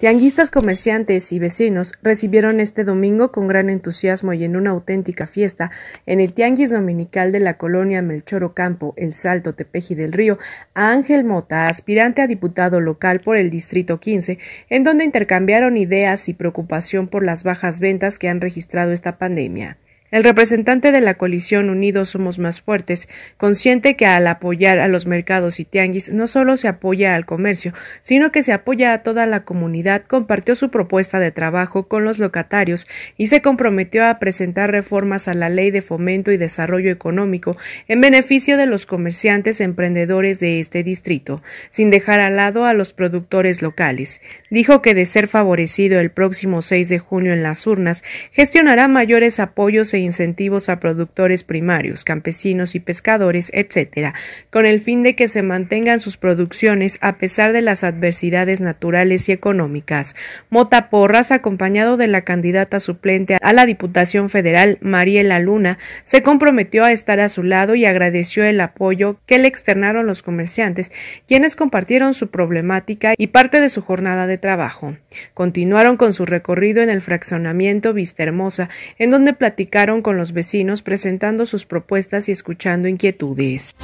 Tianguistas, comerciantes y vecinos recibieron este domingo con gran entusiasmo y en una auténtica fiesta en el Tianguis Dominical de la colonia Melchoro Campo, El Salto Tepeji del Río, a Ángel Mota, aspirante a diputado local por el Distrito 15, en donde intercambiaron ideas y preocupación por las bajas ventas que han registrado esta pandemia. El representante de la coalición Unidos Somos Más Fuertes, consciente que al apoyar a los mercados y tianguis no solo se apoya al comercio, sino que se apoya a toda la comunidad, compartió su propuesta de trabajo con los locatarios y se comprometió a presentar reformas a la Ley de Fomento y Desarrollo Económico en beneficio de los comerciantes emprendedores de este distrito, sin dejar al lado a los productores locales. Dijo que de ser favorecido el próximo 6 de junio en las urnas, gestionará mayores apoyos e incentivos a productores primarios, campesinos y pescadores, etc., con el fin de que se mantengan sus producciones a pesar de las adversidades naturales y económicas. Mota Porras, acompañado de la candidata suplente a la Diputación Federal, Mariela Luna, se comprometió a estar a su lado y agradeció el apoyo que le externaron los comerciantes, quienes compartieron su problemática y parte de su jornada de trabajo. Continuaron con su recorrido en el fraccionamiento Vista Hermosa, en donde platicaron con los vecinos presentando sus propuestas y escuchando inquietudes.